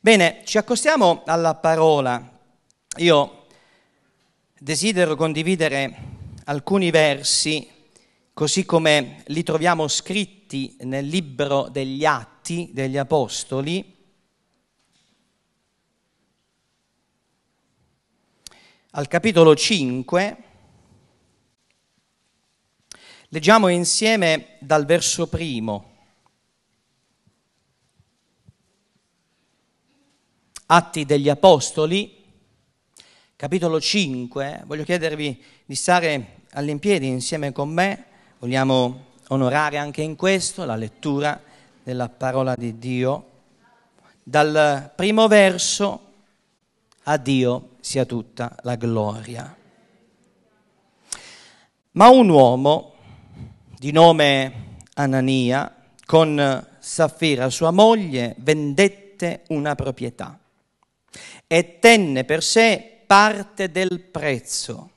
Bene, ci accostiamo alla parola. Io desidero condividere alcuni versi, così come li troviamo scritti scritti nel libro degli Atti degli Apostoli, al capitolo 5, leggiamo insieme dal verso primo. Atti degli Apostoli, capitolo 5, voglio chiedervi di stare all'impiedi insieme con me, vogliamo onorare anche in questo la lettura della parola di Dio. Dal primo verso a Dio sia tutta la gloria. Ma un uomo di nome Anania, con Saffira sua moglie, vendette una proprietà e tenne per sé parte del prezzo,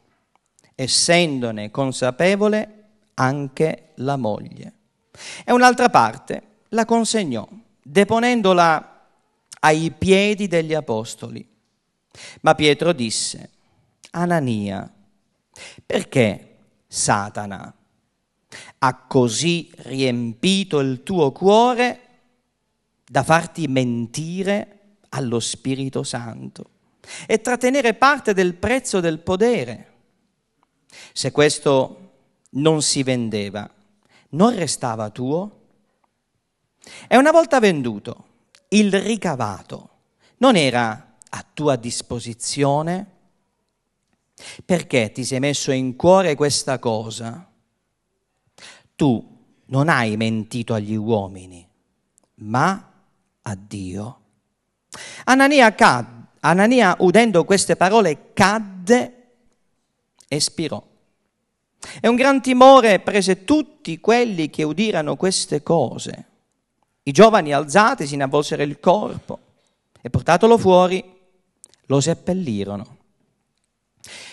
essendone consapevole anche la moglie. E un'altra parte la consegnò, deponendola ai piedi degli apostoli. Ma Pietro disse, Anania, perché Satana ha così riempito il tuo cuore da farti mentire allo Spirito Santo e trattenere parte del prezzo del podere? Se questo non si vendeva, non restava tuo? E una volta venduto, il ricavato non era a tua disposizione? Perché ti sei messo in cuore questa cosa? Tu non hai mentito agli uomini, ma a Dio. Anania, cad- Anania udendo queste parole, cadde e spirò. E un gran timore prese tutti quelli che udirono queste cose. I giovani alzatesi ne avvolsero il corpo e portatolo fuori lo seppellirono.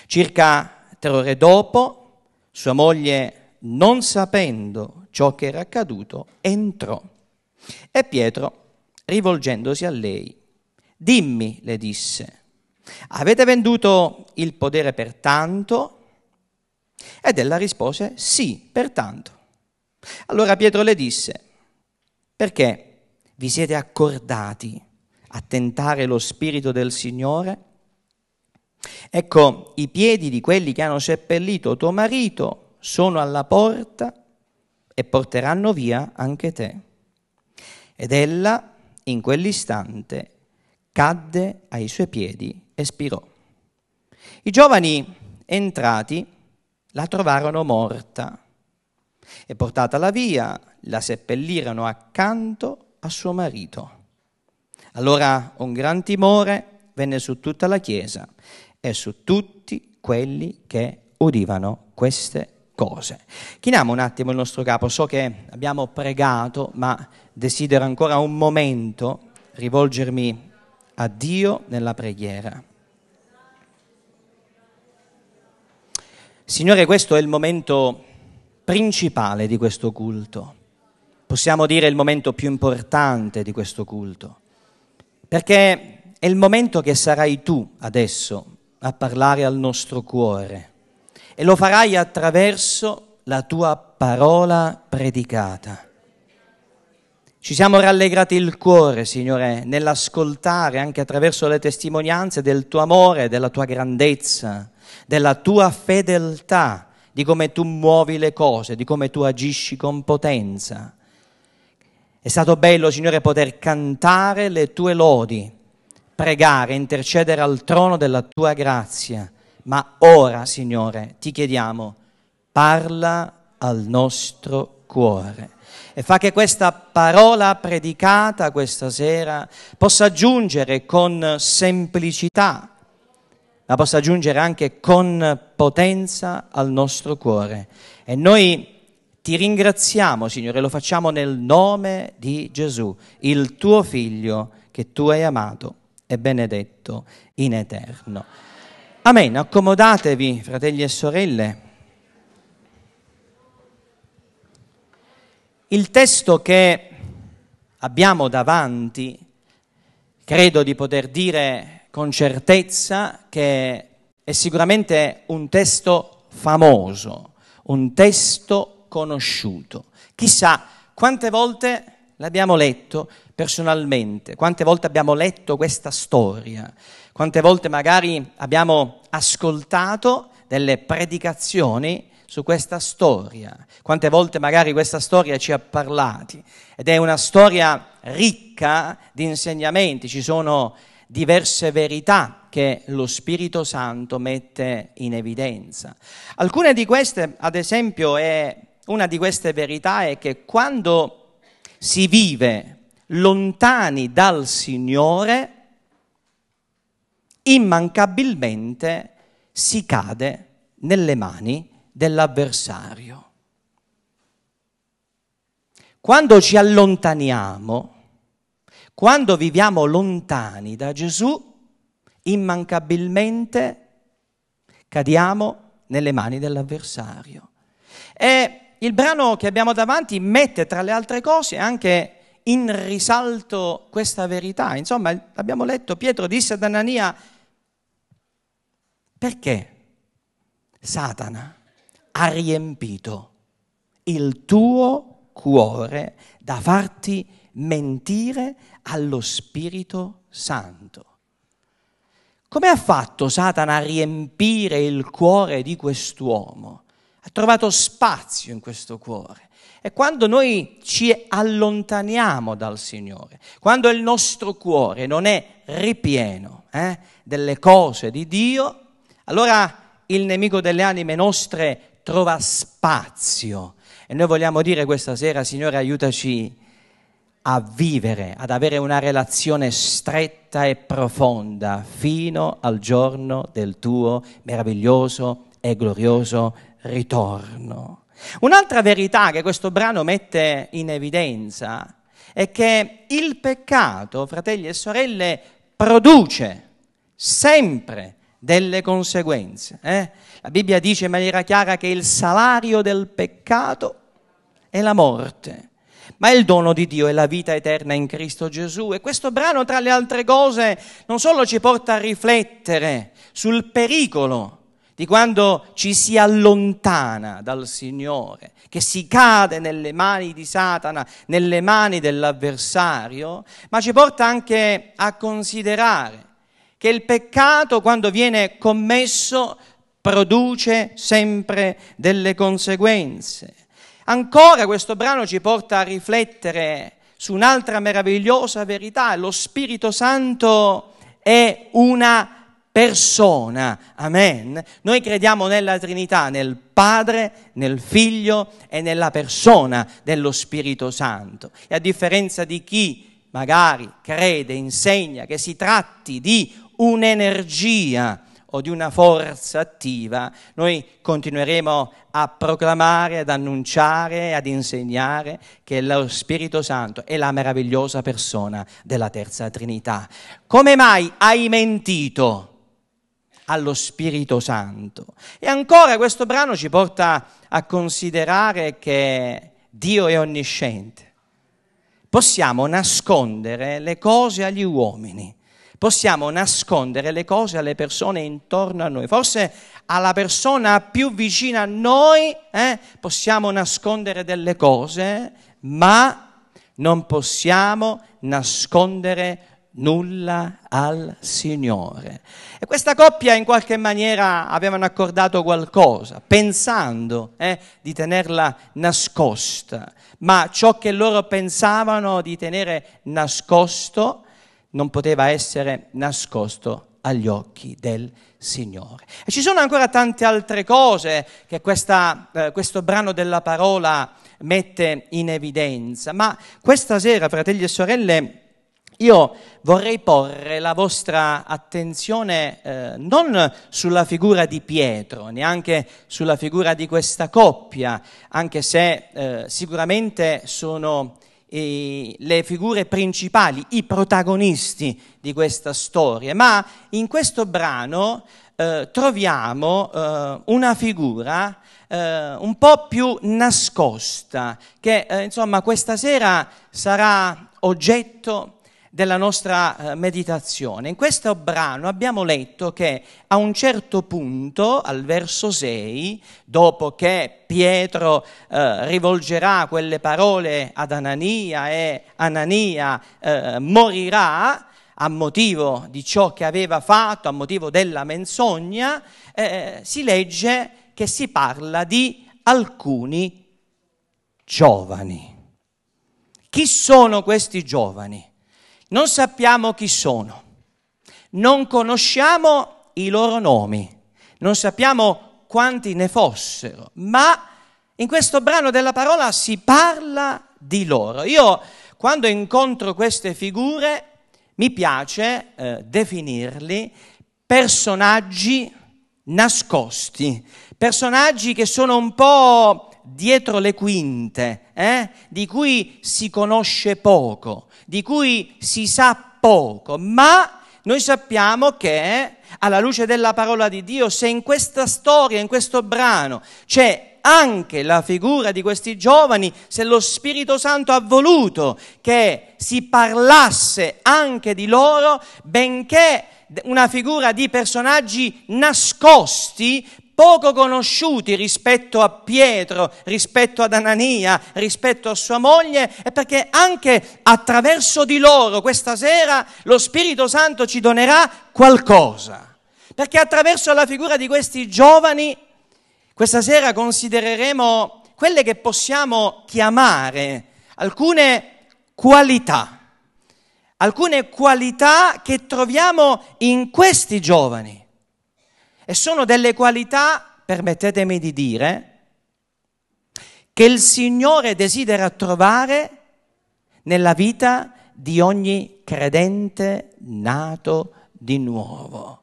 Circa tre ore dopo, sua moglie, non sapendo ciò che era accaduto, entrò. E Pietro, rivolgendosi a lei, dimmi, le disse, avete venduto il podere per tanto ed ella rispose sì, pertanto. Allora Pietro le disse, perché vi siete accordati a tentare lo Spirito del Signore? Ecco, i piedi di quelli che hanno seppellito tuo marito sono alla porta e porteranno via anche te. Ed ella, in quell'istante, cadde ai suoi piedi e spirò. I giovani entrati la trovarono morta e portatala via, la seppellirono accanto a suo marito. Allora un gran timore venne su tutta la chiesa e su tutti quelli che udivano queste cose. Chiniamo un attimo il nostro capo, so che abbiamo pregato, ma desidero ancora un momento rivolgermi a Dio nella preghiera. Signore, questo è il momento principale di questo culto, possiamo dire il momento più importante di questo culto, perché è il momento che sarai tu adesso a parlare al nostro cuore e lo farai attraverso la tua parola predicata. Ci siamo rallegrati il cuore, Signore, nell'ascoltare anche attraverso le testimonianze del tuo amore, della tua grandezza, della tua fedeltà, di come tu muovi le cose, di come tu agisci con potenza. È stato bello, Signore, poter cantare le tue lodi, pregare, intercedere al trono della tua grazia. Ma ora, Signore, ti chiediamo, parla al nostro cuore e fa che questa parola predicata questa sera possa giungere con semplicità la possa aggiungere anche con potenza al nostro cuore. E noi ti ringraziamo, Signore, lo facciamo nel nome di Gesù, il tuo figlio che tu hai amato e benedetto in eterno. Amen. Accomodatevi, fratelli e sorelle. Il testo che abbiamo davanti, credo di poter dire con certezza che è sicuramente un testo famoso, un testo conosciuto. Chissà quante volte l'abbiamo letto personalmente, quante volte abbiamo letto questa storia, quante volte magari abbiamo ascoltato delle predicazioni su questa storia, quante volte magari questa storia ci ha parlati ed è una storia ricca di insegnamenti, ci sono diverse verità che lo Spirito Santo mette in evidenza. Alcune di queste, ad esempio, è, una di queste verità è che quando si vive lontani dal Signore, immancabilmente si cade nelle mani dell'avversario. Quando ci allontaniamo, quando viviamo lontani da Gesù, immancabilmente cadiamo nelle mani dell'avversario. E il brano che abbiamo davanti mette tra le altre cose anche in risalto questa verità. Insomma, abbiamo letto, Pietro disse ad Anania, perché Satana ha riempito il tuo cuore da farti mentire allo Spirito Santo. Come ha fatto Satana a riempire il cuore di quest'uomo? Ha trovato spazio in questo cuore. E quando noi ci allontaniamo dal Signore, quando il nostro cuore non è ripieno eh, delle cose di Dio, allora il nemico delle anime nostre trova spazio. E noi vogliamo dire questa sera, Signore, aiutaci a vivere, ad avere una relazione stretta e profonda fino al giorno del tuo meraviglioso e glorioso ritorno. Un'altra verità che questo brano mette in evidenza è che il peccato, fratelli e sorelle, produce sempre delle conseguenze. Eh? La Bibbia dice in maniera chiara che il salario del peccato è la morte ma il dono di Dio è la vita eterna in Cristo Gesù. E questo brano, tra le altre cose, non solo ci porta a riflettere sul pericolo di quando ci si allontana dal Signore, che si cade nelle mani di Satana, nelle mani dell'avversario, ma ci porta anche a considerare che il peccato quando viene commesso produce sempre delle conseguenze. Ancora questo brano ci porta a riflettere su un'altra meravigliosa verità, lo Spirito Santo è una persona. Amen. Noi crediamo nella Trinità, nel Padre, nel Figlio e nella persona dello Spirito Santo. E a differenza di chi magari crede, insegna che si tratti di un'energia, o di una forza attiva, noi continueremo a proclamare, ad annunciare, ad insegnare che lo Spirito Santo è la meravigliosa persona della Terza Trinità. Come mai hai mentito? allo Spirito Santo. E ancora questo brano ci porta a considerare che Dio è onnisciente. Possiamo nascondere le cose agli uomini, Possiamo nascondere le cose alle persone intorno a noi. Forse alla persona più vicina a noi eh, possiamo nascondere delle cose, ma non possiamo nascondere nulla al Signore. E questa coppia in qualche maniera avevano accordato qualcosa, pensando eh, di tenerla nascosta, ma ciò che loro pensavano di tenere nascosto non poteva essere nascosto agli occhi del Signore. E ci sono ancora tante altre cose che questa, eh, questo brano della parola mette in evidenza, ma questa sera, fratelli e sorelle, io vorrei porre la vostra attenzione eh, non sulla figura di Pietro, neanche sulla figura di questa coppia, anche se eh, sicuramente sono eh, le figure principali, i protagonisti di questa storia, ma in questo brano eh, troviamo eh, una figura eh, un po' più nascosta, che eh, insomma questa sera sarà oggetto della nostra eh, meditazione. In questo brano abbiamo letto che a un certo punto, al verso 6, dopo che Pietro eh, rivolgerà quelle parole ad Anania e Anania eh, morirà a motivo di ciò che aveva fatto, a motivo della menzogna, eh, si legge che si parla di alcuni giovani. Chi sono questi giovani? Non sappiamo chi sono, non conosciamo i loro nomi, non sappiamo quanti ne fossero, ma in questo brano della parola si parla di loro. Io quando incontro queste figure mi piace eh, definirli personaggi nascosti, personaggi che sono un po' dietro le quinte, eh, di cui si conosce poco, di cui si sa poco, ma noi sappiamo che alla luce della parola di Dio, se in questa storia, in questo brano c'è anche la figura di questi giovani, se lo Spirito Santo ha voluto che si parlasse anche di loro, benché una figura di personaggi nascosti, poco conosciuti rispetto a Pietro, rispetto ad Anania, rispetto a sua moglie, è perché anche attraverso di loro questa sera lo Spirito Santo ci donerà qualcosa. Perché attraverso la figura di questi giovani, questa sera considereremo quelle che possiamo chiamare alcune qualità alcune qualità che troviamo in questi giovani. E sono delle qualità, permettetemi di dire, che il Signore desidera trovare nella vita di ogni credente nato di nuovo.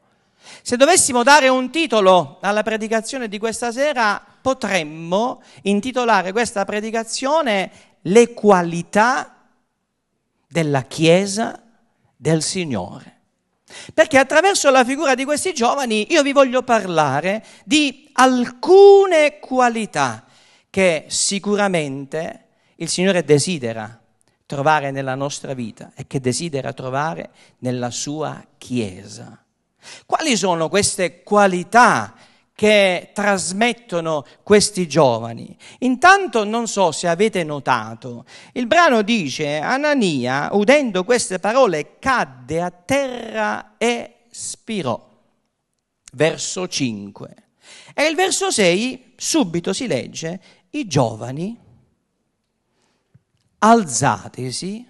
Se dovessimo dare un titolo alla predicazione di questa sera, potremmo intitolare questa predicazione Le qualità della Chiesa del Signore. Perché attraverso la figura di questi giovani io vi voglio parlare di alcune qualità che sicuramente il Signore desidera trovare nella nostra vita e che desidera trovare nella sua Chiesa. Quali sono queste qualità che trasmettono questi giovani. Intanto non so se avete notato, il brano dice Anania, udendo queste parole, cadde a terra e spirò. Verso 5. E il verso 6 subito si legge, i giovani alzatesi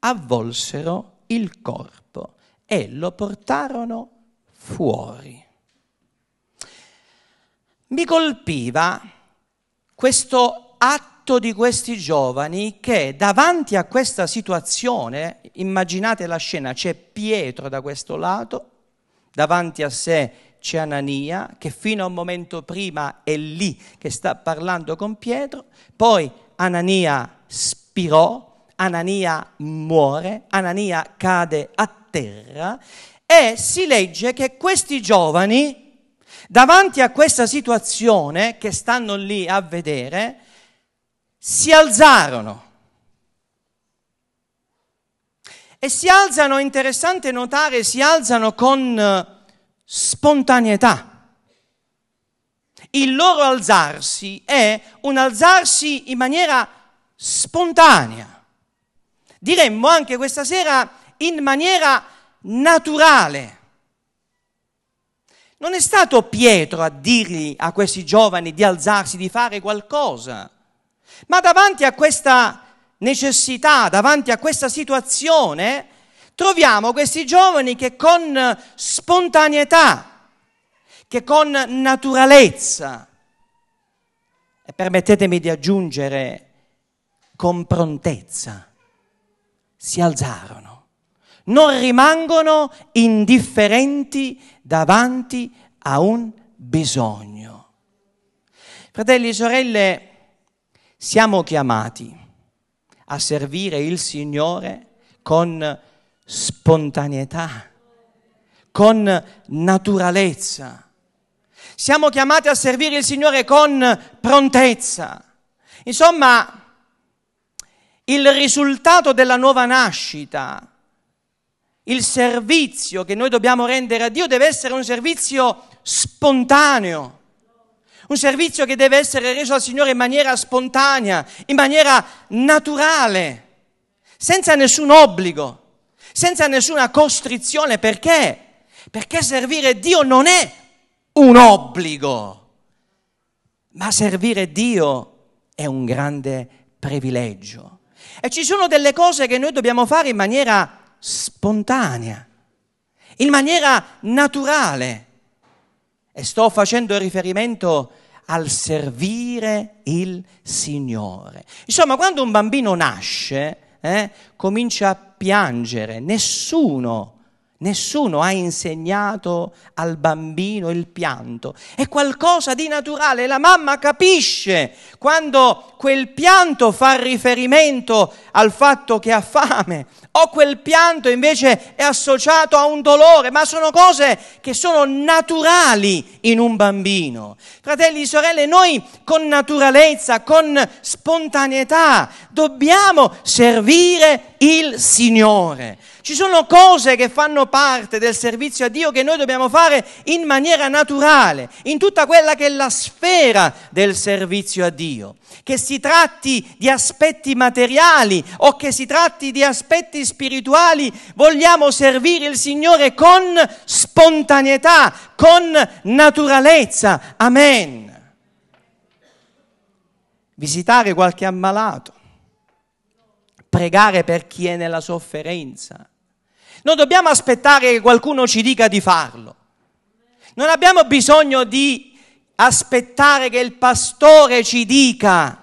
avvolsero il corpo e lo portarono fuori mi colpiva questo atto di questi giovani che davanti a questa situazione, immaginate la scena, c'è Pietro da questo lato, davanti a sé c'è Anania che fino a un momento prima è lì che sta parlando con Pietro, poi Anania spirò, Anania muore, Anania cade a terra e si legge che questi giovani Davanti a questa situazione che stanno lì a vedere, si alzarono. E si alzano, è interessante notare, si alzano con eh, spontaneità. Il loro alzarsi è un alzarsi in maniera spontanea. Diremmo anche questa sera in maniera naturale. Non è stato Pietro a dirgli a questi giovani di alzarsi, di fare qualcosa, ma davanti a questa necessità, davanti a questa situazione, troviamo questi giovani che con spontaneità, che con naturalezza, e permettetemi di aggiungere con prontezza, si alzarono non rimangono indifferenti davanti a un bisogno. Fratelli e sorelle, siamo chiamati a servire il Signore con spontaneità, con naturalezza. Siamo chiamati a servire il Signore con prontezza. Insomma, il risultato della nuova nascita il servizio che noi dobbiamo rendere a Dio deve essere un servizio spontaneo, un servizio che deve essere reso al Signore in maniera spontanea, in maniera naturale, senza nessun obbligo, senza nessuna costrizione. Perché? Perché servire Dio non è un obbligo, ma servire Dio è un grande privilegio. E ci sono delle cose che noi dobbiamo fare in maniera spontanea, in maniera naturale. E sto facendo riferimento al servire il Signore. Insomma, quando un bambino nasce, eh, comincia a piangere, nessuno Nessuno ha insegnato al bambino il pianto, è qualcosa di naturale, la mamma capisce quando quel pianto fa riferimento al fatto che ha fame o quel pianto invece è associato a un dolore, ma sono cose che sono naturali in un bambino. Fratelli e sorelle, noi con naturalezza, con spontaneità dobbiamo servire il Signore. Ci sono cose che fanno parte del servizio a Dio che noi dobbiamo fare in maniera naturale, in tutta quella che è la sfera del servizio a Dio. Che si tratti di aspetti materiali o che si tratti di aspetti spirituali, vogliamo servire il Signore con spontaneità, con naturalezza. Amen. Visitare qualche ammalato pregare per chi è nella sofferenza, non dobbiamo aspettare che qualcuno ci dica di farlo. Non abbiamo bisogno di aspettare che il pastore ci dica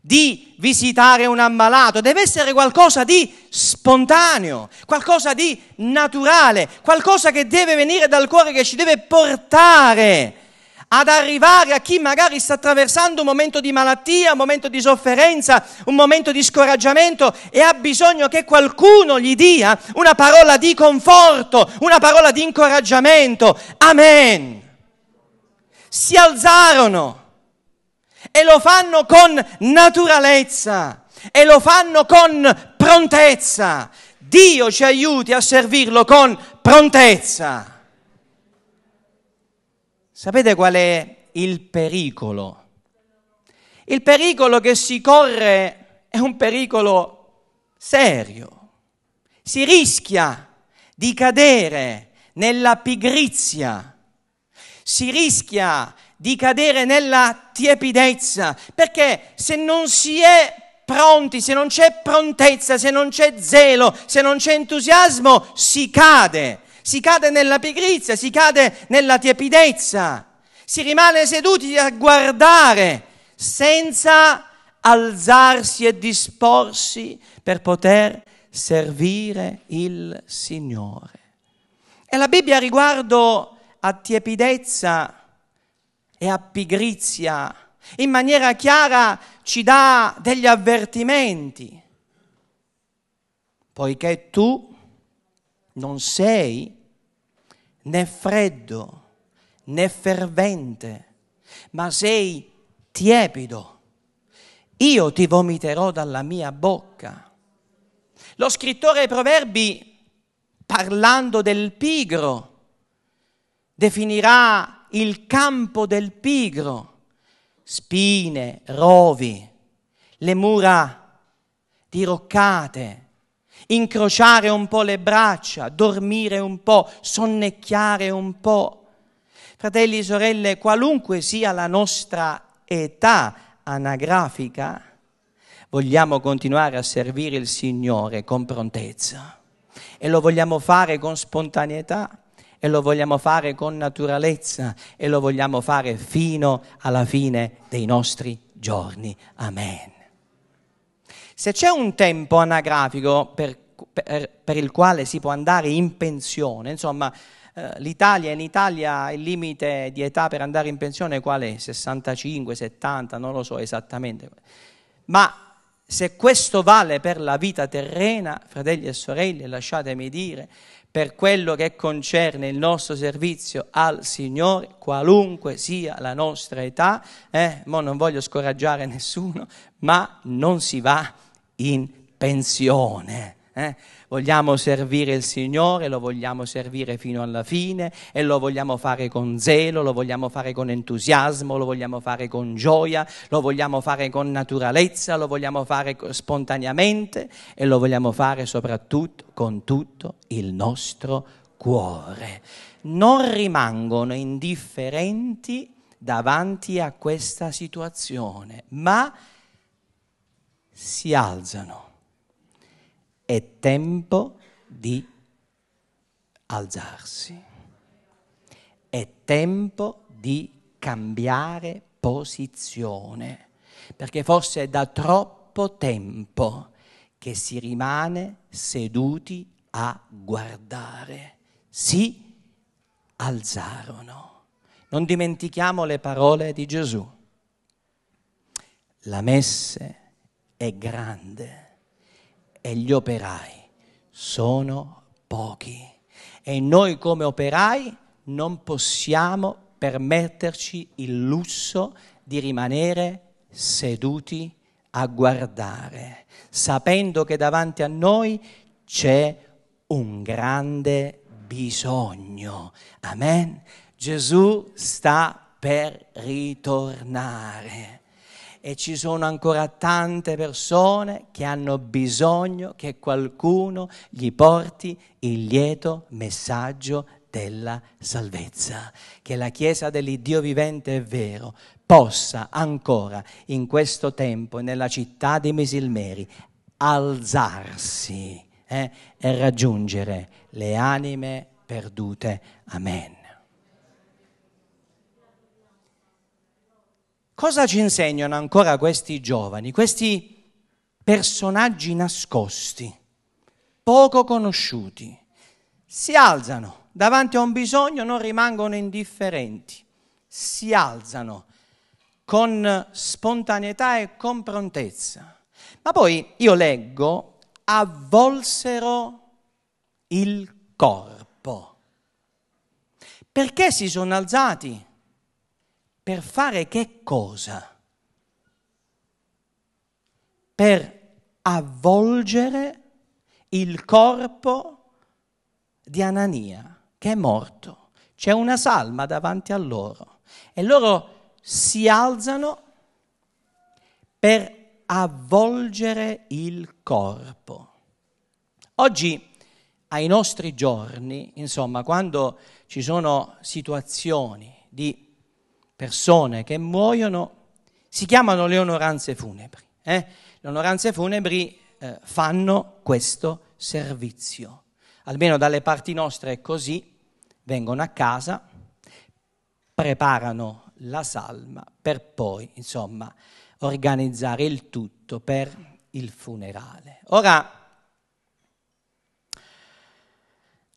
di visitare un ammalato, deve essere qualcosa di spontaneo, qualcosa di naturale, qualcosa che deve venire dal cuore, che ci deve portare ad arrivare a chi magari sta attraversando un momento di malattia, un momento di sofferenza, un momento di scoraggiamento e ha bisogno che qualcuno gli dia una parola di conforto, una parola di incoraggiamento. Amen. Si alzarono e lo fanno con naturalezza e lo fanno con prontezza. Dio ci aiuti a servirlo con prontezza. Sapete qual è il pericolo? Il pericolo che si corre è un pericolo serio. Si rischia di cadere nella pigrizia, si rischia di cadere nella tiepidezza, perché se non si è pronti, se non c'è prontezza, se non c'è zelo, se non c'è entusiasmo, si cade si cade nella pigrizia, si cade nella tiepidezza, si rimane seduti a guardare senza alzarsi e disporsi per poter servire il Signore. E la Bibbia riguardo a tiepidezza e a pigrizia, in maniera chiara ci dà degli avvertimenti, poiché tu non sei né freddo né fervente, ma sei tiepido. Io ti vomiterò dalla mia bocca. Lo scrittore ai proverbi, parlando del pigro, definirà il campo del pigro, spine, rovi, le mura diroccate, incrociare un po' le braccia, dormire un po', sonnecchiare un po'. Fratelli e sorelle, qualunque sia la nostra età anagrafica, vogliamo continuare a servire il Signore con prontezza e lo vogliamo fare con spontaneità e lo vogliamo fare con naturalezza e lo vogliamo fare fino alla fine dei nostri giorni. Amen. Se c'è un tempo anagrafico per, per, per il quale si può andare in pensione, insomma, eh, l'Italia, in Italia il limite di età per andare in pensione qual è? 65, 70, non lo so esattamente. Ma se questo vale per la vita terrena, fratelli e sorelle, lasciatemi dire, per quello che concerne il nostro servizio al Signore, qualunque sia la nostra età, eh, non voglio scoraggiare nessuno, ma non si va in pensione. Eh? Vogliamo servire il Signore, lo vogliamo servire fino alla fine e lo vogliamo fare con zelo, lo vogliamo fare con entusiasmo, lo vogliamo fare con gioia, lo vogliamo fare con naturalezza, lo vogliamo fare spontaneamente e lo vogliamo fare soprattutto con tutto il nostro cuore. Non rimangono indifferenti davanti a questa situazione, ma si alzano. È tempo di alzarsi. È tempo di cambiare posizione, perché forse è da troppo tempo che si rimane seduti a guardare. Si alzarono. Non dimentichiamo le parole di Gesù. La messe è grande e gli operai sono pochi. E noi come operai non possiamo permetterci il lusso di rimanere seduti a guardare, sapendo che davanti a noi c'è un grande bisogno. Amen. Gesù sta per ritornare e ci sono ancora tante persone che hanno bisogno che qualcuno gli porti il lieto messaggio della salvezza, che la Chiesa dell'Iddio vivente è vero, possa ancora in questo tempo nella città di Misilmeri alzarsi eh, e raggiungere le anime perdute. Amen. Cosa ci insegnano ancora questi giovani, questi personaggi nascosti, poco conosciuti? Si alzano davanti a un bisogno, non rimangono indifferenti, si alzano con spontaneità e con prontezza. Ma poi io leggo, avvolsero il corpo. Perché si sono alzati? Per fare che cosa? Per avvolgere il corpo di Anania, che è morto. C'è una salma davanti a loro e loro si alzano per avvolgere il corpo. Oggi, ai nostri giorni, insomma, quando ci sono situazioni di persone che muoiono si chiamano le onoranze funebri. Eh? Le onoranze funebri eh, fanno questo servizio. Almeno dalle parti nostre è così, vengono a casa, preparano la salma per poi, insomma, organizzare il tutto per il funerale. Ora,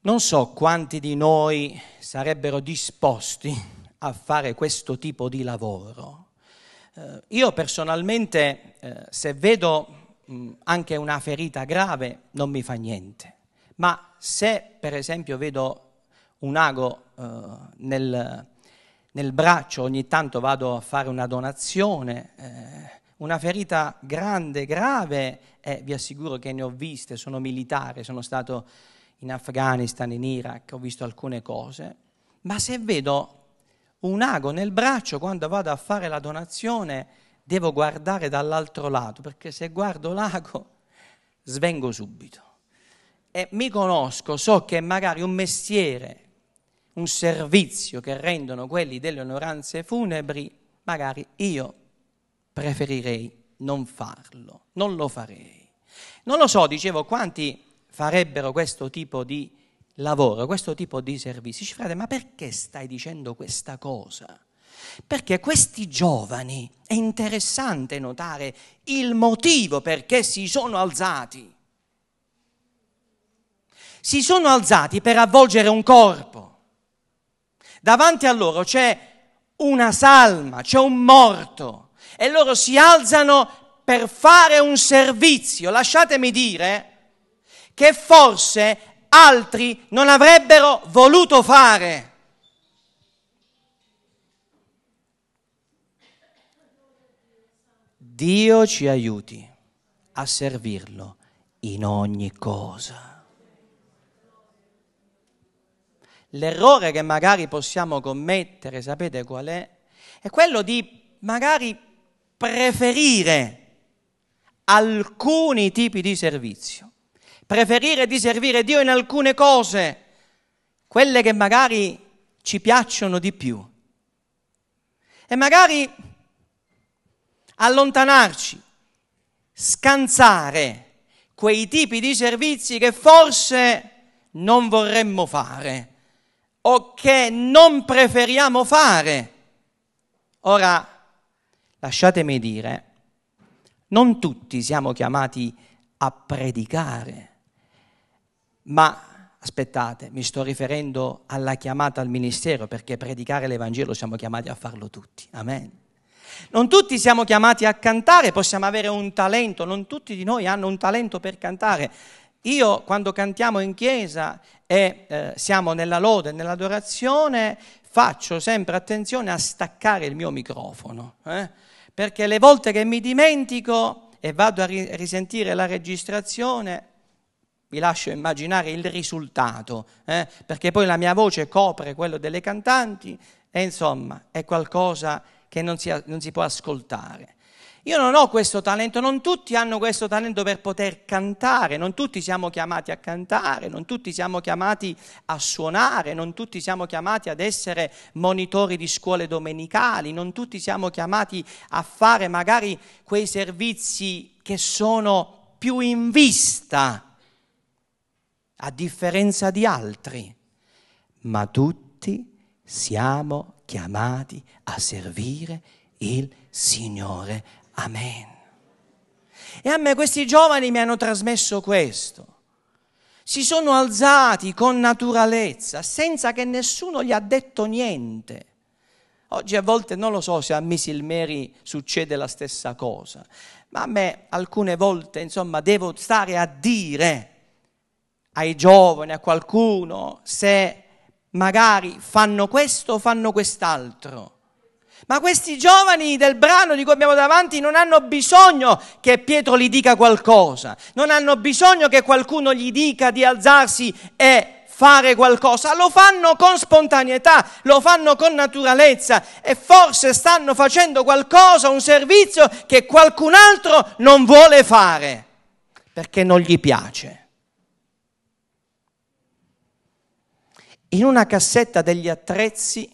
non so quanti di noi sarebbero disposti a fare questo tipo di lavoro. Eh, io personalmente, eh, se vedo mh, mm, anche una ferita grave, non mi fa niente, ma se per esempio vedo un ago eh, nel, nel, braccio, ogni tanto vado a fare una donazione, eh, una ferita grande, grave, eh, vi assicuro che ne ho viste, sono militare, sono stato in Afghanistan, in Iraq, ho visto alcune cose, ma se vedo un ago nel braccio, quando vado a fare la donazione devo guardare dall'altro lato, perché se guardo l'ago svengo subito. E mi conosco, so che magari un mestiere, un servizio che rendono quelli delle onoranze funebri, magari io preferirei non farlo, non lo farei. Non lo so, dicevo, quanti farebbero questo tipo di lavoro, questo tipo di servizi. Dice, frate, ma perché stai dicendo questa cosa? Perché questi giovani è interessante notare il motivo perché si sono alzati. Si sono alzati per avvolgere un corpo. Davanti a loro c'è una salma, c'è un morto e loro si alzano per fare un servizio. Lasciatemi dire che forse altri non avrebbero voluto fare. Dio ci aiuti a servirlo in ogni cosa. L'errore che magari possiamo commettere, sapete qual è? È quello di magari preferire alcuni tipi di servizio preferire di servire Dio in alcune cose, quelle che magari ci piacciono di più. E magari allontanarci, scansare quei tipi di servizi che forse non vorremmo fare o che non preferiamo fare. Ora, lasciatemi dire, non tutti siamo chiamati a predicare. Ma aspettate, mi sto riferendo alla chiamata al ministero perché predicare l'Evangelo siamo chiamati a farlo tutti. Amen. Non tutti siamo chiamati a cantare, possiamo avere un talento, non tutti di noi hanno un talento per cantare. Io quando cantiamo in chiesa e eh, siamo nella lode, nell'adorazione, faccio sempre attenzione a staccare il mio microfono, eh? perché le volte che mi dimentico e vado a risentire la registrazione, vi lascio immaginare il risultato, eh? perché poi la mia voce copre quello delle cantanti e insomma è qualcosa che non si, non si può ascoltare. Io non ho questo talento, non tutti hanno questo talento per poter cantare, non tutti siamo chiamati a cantare, non tutti siamo chiamati a suonare, non tutti siamo chiamati ad essere monitori di scuole domenicali, non tutti siamo chiamati a fare magari quei servizi che sono più in vista a differenza di altri, ma tutti siamo chiamati a servire il Signore. Amen. E a me questi giovani mi hanno trasmesso questo. Si sono alzati con naturalezza, senza che nessuno gli ha detto niente. Oggi a volte non lo so se a Miss Misilmeri succede la stessa cosa, ma a me alcune volte, insomma, devo stare a dire ai giovani, a qualcuno, se magari fanno questo o fanno quest'altro. Ma questi giovani del brano di cui abbiamo davanti non hanno bisogno che Pietro gli dica qualcosa, non hanno bisogno che qualcuno gli dica di alzarsi e fare qualcosa, lo fanno con spontaneità, lo fanno con naturalezza e forse stanno facendo qualcosa, un servizio che qualcun altro non vuole fare perché non gli piace. in una cassetta degli attrezzi,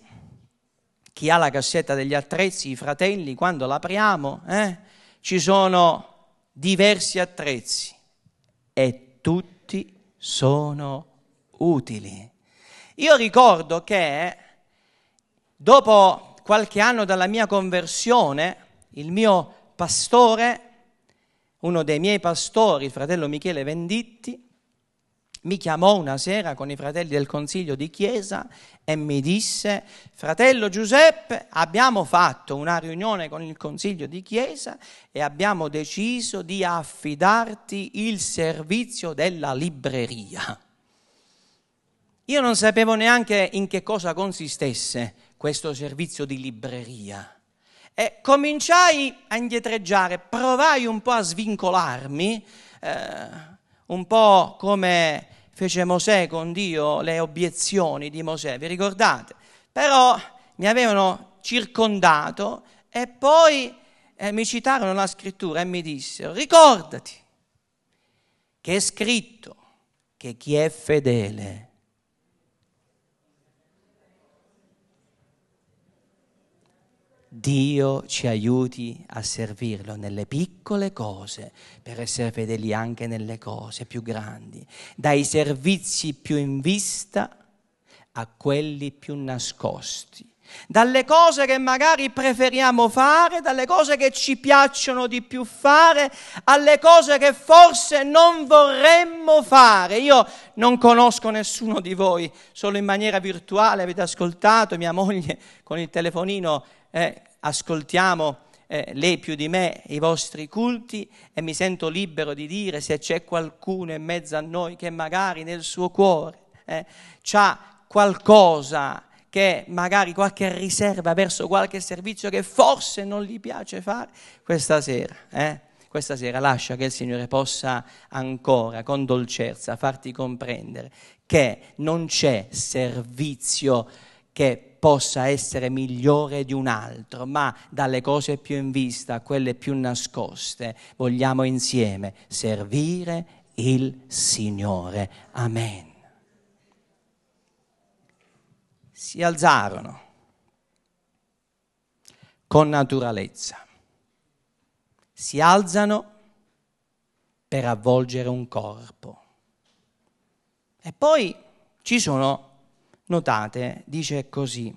chi ha la cassetta degli attrezzi, i fratelli, quando l'apriamo, eh, ci sono diversi attrezzi e tutti sono utili. Io ricordo che dopo qualche anno dalla mia conversione, il mio pastore, uno dei miei pastori, il fratello Michele Venditti, mi chiamò una sera con i fratelli del consiglio di chiesa e mi disse, fratello Giuseppe, abbiamo fatto una riunione con il consiglio di chiesa e abbiamo deciso di affidarti il servizio della libreria. Io non sapevo neanche in che cosa consistesse questo servizio di libreria. E cominciai a indietreggiare, provai un po' a svincolarmi. Eh, un po' come fece Mosè con Dio, le obiezioni di Mosè, vi ricordate? Però mi avevano circondato e poi eh, mi citarono la scrittura e mi dissero, ricordati che è scritto che chi è fedele Dio ci aiuti a servirlo nelle piccole cose per essere fedeli anche nelle cose più grandi, dai servizi più in vista a quelli più nascosti, dalle cose che magari preferiamo fare, dalle cose che ci piacciono di più fare, alle cose che forse non vorremmo fare. Io non conosco nessuno di voi, solo in maniera virtuale avete ascoltato mia moglie con il telefonino eh, ascoltiamo eh, lei più di me i vostri culti e mi sento libero di dire se c'è qualcuno in mezzo a noi che magari nel suo cuore eh, ha qualcosa che magari qualche riserva verso qualche servizio che forse non gli piace fare questa sera. Eh? Questa sera lascia che il Signore possa ancora con dolcezza farti comprendere che non c'è servizio che possa essere migliore di un altro, ma dalle cose più in vista a quelle più nascoste vogliamo insieme servire il Signore. Amen. Si alzarono con naturalezza, si alzano per avvolgere un corpo. E poi ci sono notate, dice così,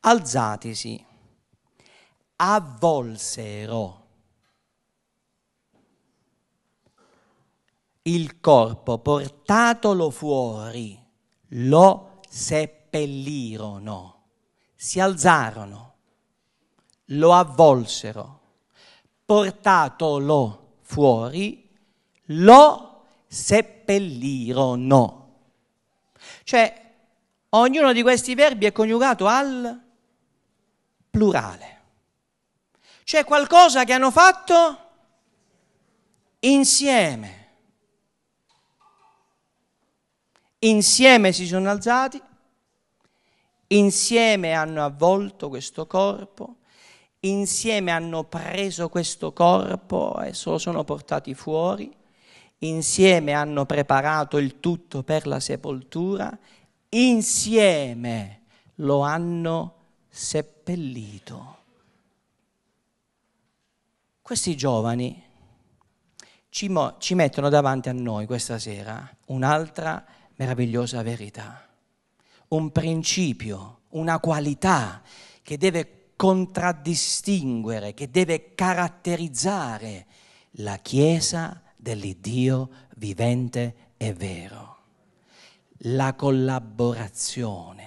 alzatesi, avvolsero il corpo, portatolo fuori, lo seppellirono, si alzarono, lo avvolsero, portatolo fuori, lo seppellirono. Cioè, ognuno di questi verbi è coniugato al plurale. C'è qualcosa che hanno fatto insieme. Insieme si sono alzati, insieme hanno avvolto questo corpo, insieme hanno preso questo corpo e se lo sono portati fuori, insieme hanno preparato il tutto per la sepoltura, insieme lo hanno seppellito. Questi giovani ci, mo- ci mettono davanti a noi questa sera un'altra meravigliosa verità, un principio, una qualità che deve contraddistinguere, che deve caratterizzare la Chiesa dell'Iddio vivente e vero. La collaborazione,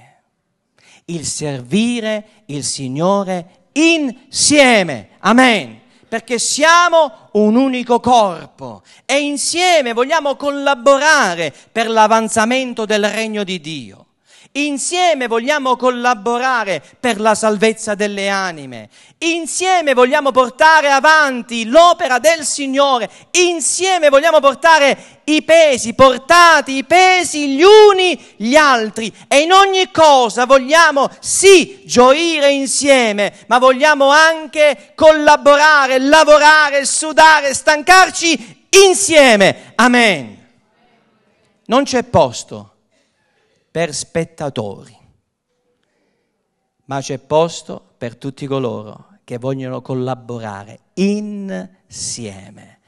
il servire il Signore insieme. Amen. Perché siamo un unico corpo e insieme vogliamo collaborare per l'avanzamento del regno di Dio. Insieme vogliamo collaborare per la salvezza delle anime. Insieme vogliamo portare avanti l'opera del Signore. Insieme vogliamo portare i pesi, portati i pesi gli uni gli altri. E in ogni cosa vogliamo sì gioire insieme, ma vogliamo anche collaborare, lavorare, sudare, stancarci insieme. Amen. Non c'è posto per spettatori, ma c'è posto per tutti coloro che vogliono collaborare insieme.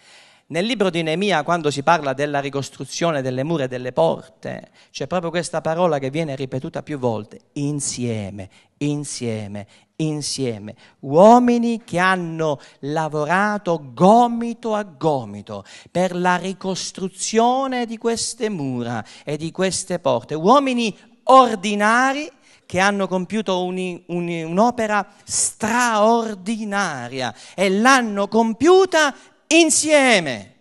Nel libro di Neemia, quando si parla della ricostruzione delle mura e delle porte, c'è proprio questa parola che viene ripetuta più volte, insieme, insieme, insieme, uomini che hanno lavorato gomito a gomito per la ricostruzione di queste mura e di queste porte, uomini ordinari che hanno compiuto un, un, un'opera straordinaria e l'hanno compiuta insieme.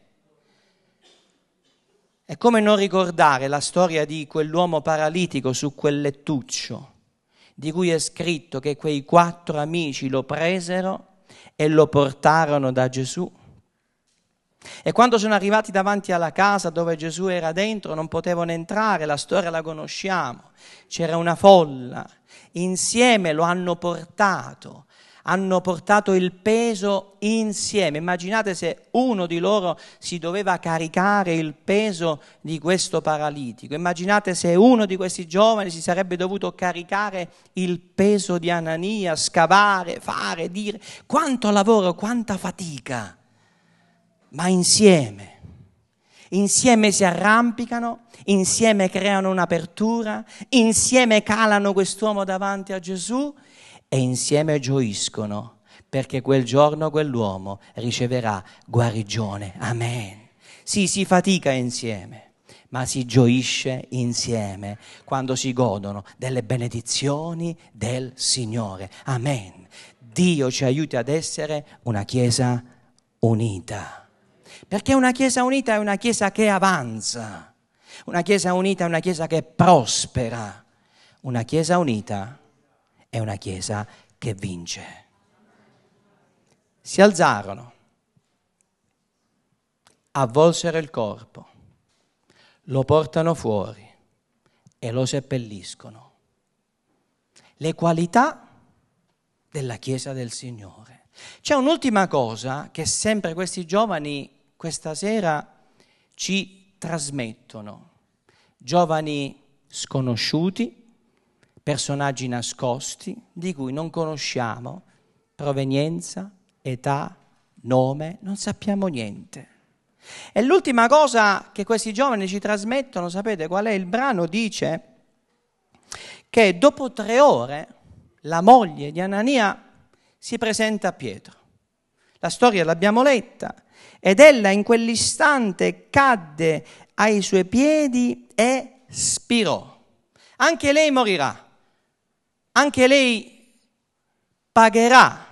E come non ricordare la storia di quell'uomo paralitico su quel lettuccio? di cui è scritto che quei quattro amici lo presero e lo portarono da Gesù. E quando sono arrivati davanti alla casa dove Gesù era dentro non potevano entrare, la storia la conosciamo, c'era una folla, insieme lo hanno portato hanno portato il peso insieme. Immaginate se uno di loro si doveva caricare il peso di questo paralitico. Immaginate se uno di questi giovani si sarebbe dovuto caricare il peso di Anania, scavare, fare, dire. Quanto lavoro, quanta fatica. Ma insieme insieme si arrampicano, insieme creano un'apertura, insieme calano quest'uomo davanti a Gesù e insieme gioiscono perché quel giorno quell'uomo riceverà guarigione. Amen. Sì, si fatica insieme, ma si gioisce insieme quando si godono delle benedizioni del Signore. Amen. Dio ci aiuti ad essere una Chiesa unita. Perché una Chiesa unita è una Chiesa che avanza. Una Chiesa unita è una Chiesa che prospera. Una Chiesa unita è una Chiesa che vince. Si alzarono, avvolsero il corpo, lo portano fuori e lo seppelliscono. Le qualità della Chiesa del Signore. C'è un'ultima cosa che sempre questi giovani questa sera ci trasmettono. Giovani sconosciuti, personaggi nascosti di cui non conosciamo provenienza, età, nome, non sappiamo niente. E l'ultima cosa che questi giovani ci trasmettono, sapete qual è? Il brano dice che dopo tre ore la moglie di Anania si presenta a Pietro. La storia l'abbiamo letta ed ella in quell'istante cadde ai suoi piedi e spirò. Anche lei morirà anche lei pagherà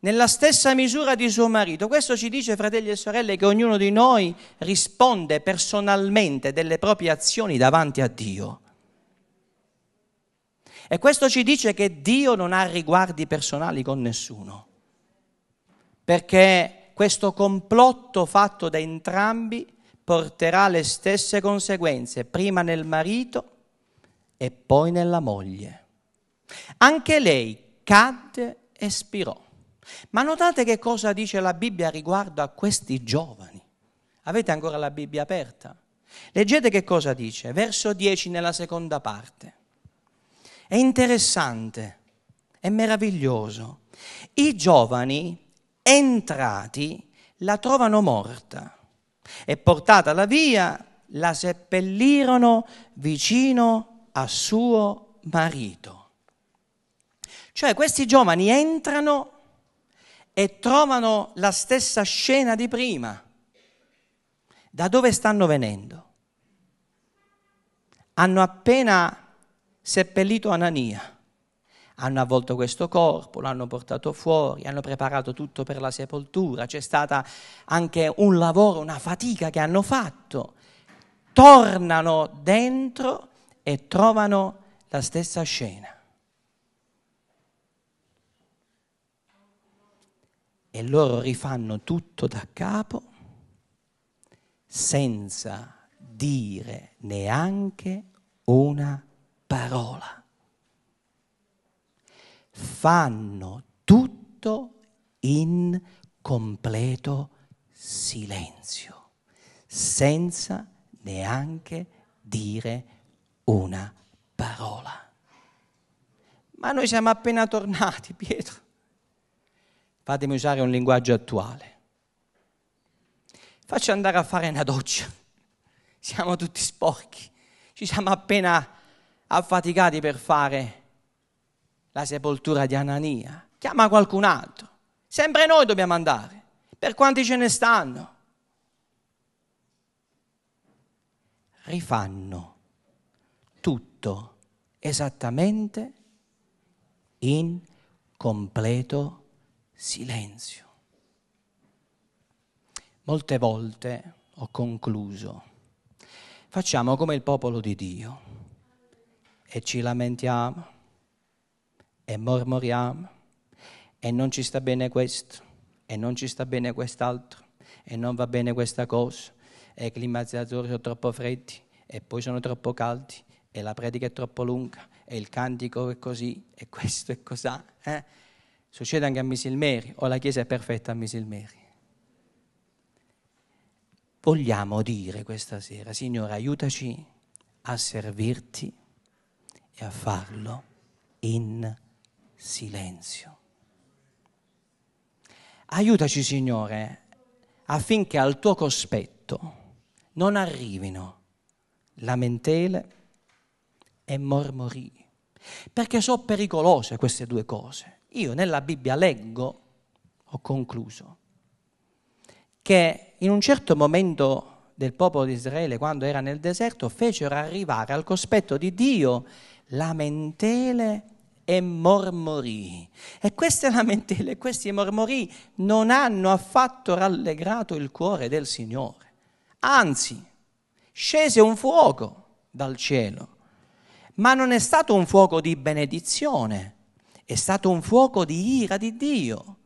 nella stessa misura di suo marito. Questo ci dice, fratelli e sorelle, che ognuno di noi risponde personalmente delle proprie azioni davanti a Dio. E questo ci dice che Dio non ha riguardi personali con nessuno, perché questo complotto fatto da entrambi porterà le stesse conseguenze, prima nel marito e poi nella moglie. Anche lei cadde e spirò. Ma notate che cosa dice la Bibbia riguardo a questi giovani. Avete ancora la Bibbia aperta? Leggete che cosa dice, verso 10 nella seconda parte. È interessante, è meraviglioso. I giovani entrati la trovano morta e portatala via la seppellirono vicino a suo marito. Cioè questi giovani entrano e trovano la stessa scena di prima. Da dove stanno venendo? Hanno appena seppellito Anania hanno avvolto questo corpo, l'hanno portato fuori, hanno preparato tutto per la sepoltura, c'è stata anche un lavoro, una fatica che hanno fatto. Tornano dentro e trovano la stessa scena. e loro rifanno tutto da capo senza dire neanche una parola. Fanno tutto in completo silenzio, senza neanche dire una parola. Ma noi siamo appena tornati, Pietro. Fatemi usare un linguaggio attuale. Faccio andare a fare una doccia. Siamo tutti sporchi. Ci siamo appena affaticati per fare la sepoltura di Anania. Chiama qualcun altro. Sempre noi dobbiamo andare. Per quanti ce ne stanno? Rifanno tutto esattamente in completo silenzio. Molte volte, ho concluso, facciamo come il popolo di Dio e ci lamentiamo e mormoriamo e non ci sta bene questo e non ci sta bene quest'altro e non va bene questa cosa e i climatizzatori sono troppo freddi e poi sono troppo caldi e la predica è troppo lunga e il cantico è così e questo è cos'ha. Eh? Succede anche a Misilmeri, o la Chiesa è perfetta a Misilmeri. Vogliamo dire questa sera, Signore, aiutaci a servirti e a farlo in silenzio. Aiutaci, Signore, affinché al tuo cospetto non arrivino lamentele e mormorii, perché sono pericolose queste due cose. Io nella Bibbia leggo, ho concluso, che in un certo momento del popolo di Israele quando era nel deserto fecero arrivare al cospetto di Dio lamentele e mormorì. E queste lamentele e questi mormorì non hanno affatto rallegrato il cuore del Signore. Anzi, scese un fuoco dal cielo, ma non è stato un fuoco di benedizione, è stato un fuoco di ira di Dio.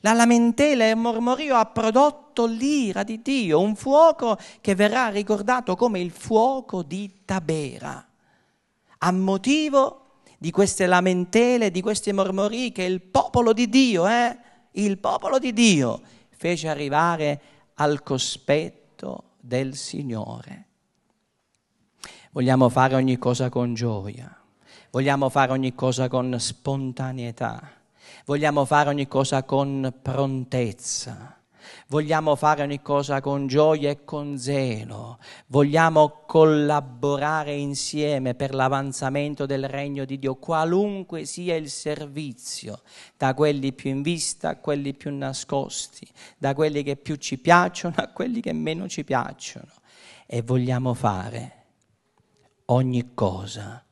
La lamentela e il mormorio ha prodotto l'ira di Dio, un fuoco che verrà ricordato come il fuoco di Tabera. A motivo di queste lamentele, di questi mormori che il popolo di Dio, eh, il popolo di Dio fece arrivare al cospetto del Signore. Vogliamo fare ogni cosa con gioia Vogliamo fare ogni cosa con spontaneità. Vogliamo fare ogni cosa con prontezza. Vogliamo fare ogni cosa con gioia e con zelo. Vogliamo collaborare insieme per l'avanzamento del regno di Dio, qualunque sia il servizio, da quelli più in vista a quelli più nascosti, da quelli che più ci piacciono a quelli che meno ci piacciono. E vogliamo fare ogni cosa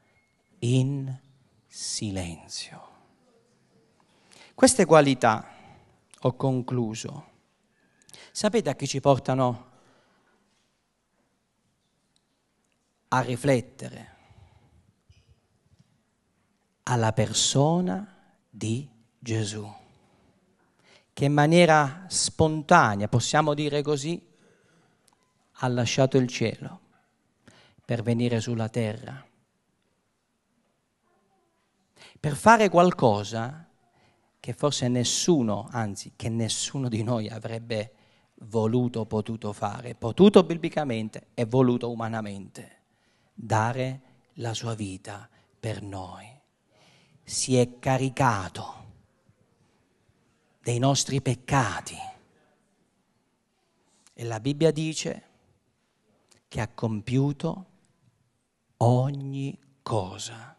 in silenzio. Queste qualità, ho concluso, sapete a che ci portano a riflettere? Alla persona di Gesù, che in maniera spontanea, possiamo dire così, ha lasciato il cielo per venire sulla terra per fare qualcosa che forse nessuno, anzi che nessuno di noi avrebbe voluto, o potuto fare, potuto biblicamente e voluto umanamente, dare la sua vita per noi. Si è caricato dei nostri peccati e la Bibbia dice che ha compiuto ogni cosa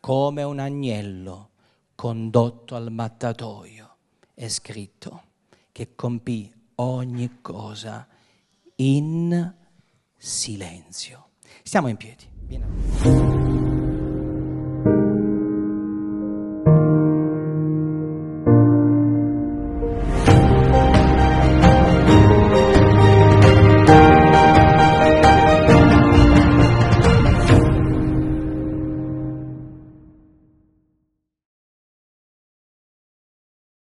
come un agnello condotto al mattatoio. È scritto che compì ogni cosa in silenzio. Stiamo in piedi. Vieni.